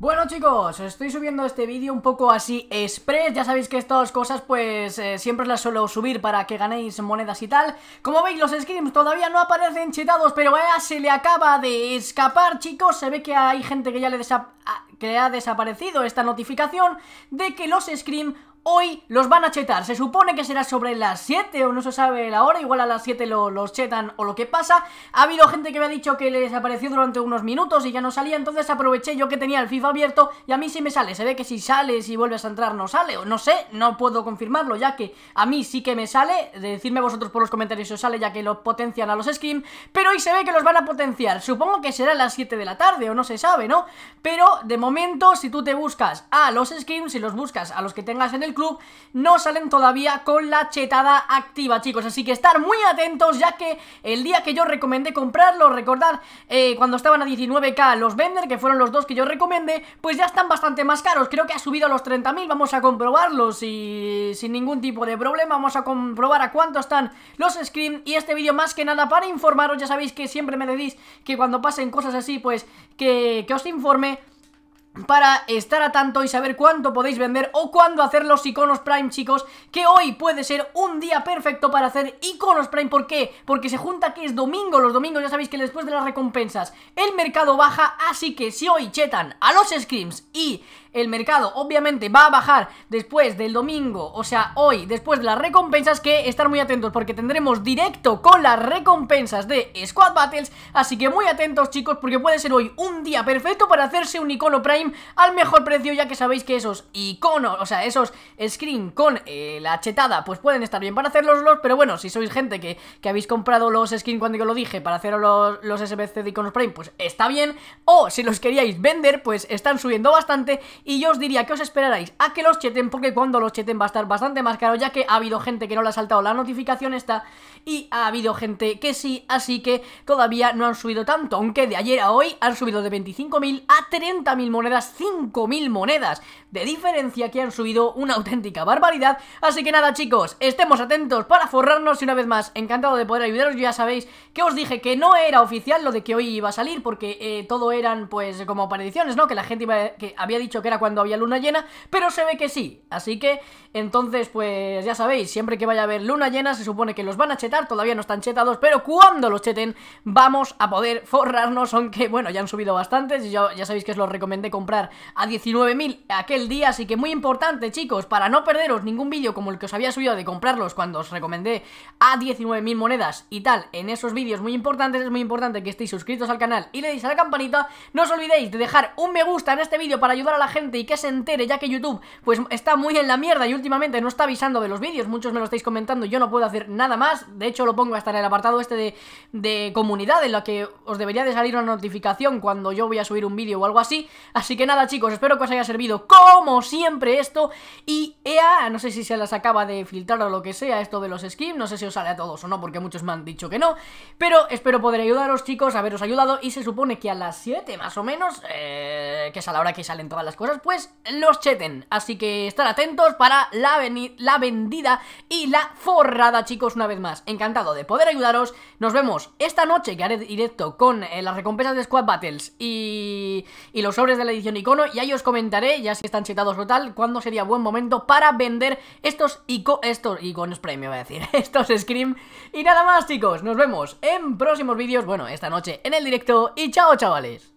Bueno chicos, estoy subiendo este vídeo un poco así express, ya sabéis que estas cosas pues eh, siempre las suelo subir para que ganéis monedas y tal Como veis los scrims todavía no aparecen chetados, pero ya se le acaba de escapar chicos Se ve que hay gente que ya le, ah, que ha desaparecido esta notificación de que los scrims... Hoy los van a chetar, se supone que será sobre las 7 o no se sabe la hora, igual a las 7 los chetan o lo que pasa. Ha habido gente que me ha dicho que les apareció durante unos minutos y ya no salía, entonces aproveché yo que tenía el FIFA abierto y a mí sí me sale. Se ve que si sales y vuelves a entrar no sale, o no sé, no puedo confirmarlo ya que a mí sí que me sale. Decidme vosotros por los comentarios si sale ya que lo potencian a los skins, pero hoy se ve que los van a potenciar. Supongo que será a las 7 de la tarde o no se sabe, ¿no? Pero de momento si tú te buscas a los skins, si los buscas a los que tengas en el club no salen todavía con la chetada activa, chicos. Así que estar muy atentos, ya que el día que yo recomendé comprarlo recordar eh, cuando estaban a 19k los vender que fueron los dos que yo recomendé, pues ya están bastante más caros. Creo que ha subido a los 30.000, vamos a comprobarlos y sin ningún tipo de problema. Vamos a comprobar a cuánto están los screen y este vídeo más que nada para informaros. Ya sabéis que siempre me decís que cuando pasen cosas así, pues que os informe para estar a tanto y saber cuánto podéis vender o cuándo hacer los iconos Prime, chicos, que hoy puede ser un día perfecto para hacer iconos Prime. ¿Por qué? Porque se junta que es domingo, los domingos ya sabéis que después de las recompensas el mercado baja, así que si hoy chetan a los screams y el mercado obviamente va a bajar después del domingo, o sea, hoy, después de las recompensas, que estar muy atentos porque tendremos directo con las recompensas de Squad Battles, así que muy atentos chicos porque puede ser hoy un día perfecto para hacerse un icono Prime al mejor precio, ya que sabéis que esos iconos, o sea, esos screen con eh, la chetada, pues pueden estar bien para hacerlos, pero bueno, si sois gente que, que habéis comprado los skin cuando yo lo dije para hacer los, los SBC de iconos Prime, pues está bien, o si los queríais vender, pues están subiendo bastante y yo os diría que os esperaráis a que los cheten, porque cuando los cheten va a estar bastante más caro, ya que ha habido gente que no le ha saltado la notificación esta y ha habido gente que sí, así que todavía no han subido tanto, aunque de ayer a hoy han subido de 25.000 a 30.000 monedas, 5.000 monedas de diferencia que han subido una auténtica barbaridad. Así que nada chicos, estemos atentos para forrarnos y una vez más, encantado de poder ayudaros, ya sabéis que os dije que no era oficial lo de que hoy iba a salir porque eh, todo eran pues como apariciones, ¿no? Que la gente que había dicho que cuando había luna llena, pero se ve que sí. Así que, entonces, pues ya sabéis, siempre que vaya a haber luna llena, se supone que los van a chetar, todavía no están chetados, pero cuando los cheten, vamos a poder forrarnos, aunque, bueno, ya han subido bastantes, y ya sabéis que os los recomendé comprar a 19.000 aquel día, así que muy importante, chicos, para no perderos ningún vídeo como el que os había subido de comprarlos cuando os recomendé a 19.000 monedas y tal, en esos vídeos muy importantes, es muy importante que estéis suscritos al canal y le deis a la campanita, no os olvidéis de dejar un me gusta en este vídeo para ayudar a la gente y que se entere ya que YouTube pues está muy en la mierda y últimamente no está avisando de los vídeos, muchos me lo estáis comentando, yo no puedo hacer nada más, de hecho lo pongo hasta en el apartado este de, comunidad en la que os debería de salir una notificación cuando yo voy a subir un vídeo o algo así, así que nada chicos, espero que os haya servido como siempre esto y EA, no sé si se las acaba de filtrar o lo que sea esto de los skins, no sé si os sale a todos o no porque muchos me han dicho que no, pero espero poder ayudaros chicos, haberos ayudado y se supone que a las 7 más o menos, eh, que es a la hora que salen todas las cosas, pues los cheten. Así que estar atentos para la, la vendida y la forrada, chicos, una vez más. Encantado de poder ayudaros. Nos vemos esta noche que haré directo con eh, las recompensas de Squad Battles y, y los sobres de la edición icono. Y ahí os comentaré, ya si están chetados o tal, cuándo sería buen momento para vender estos, ico estos iconos premium, voy a decir, estos Scream. Y nada más, chicos, nos vemos en próximos vídeos, bueno, esta noche en el directo. Y chao, chavales.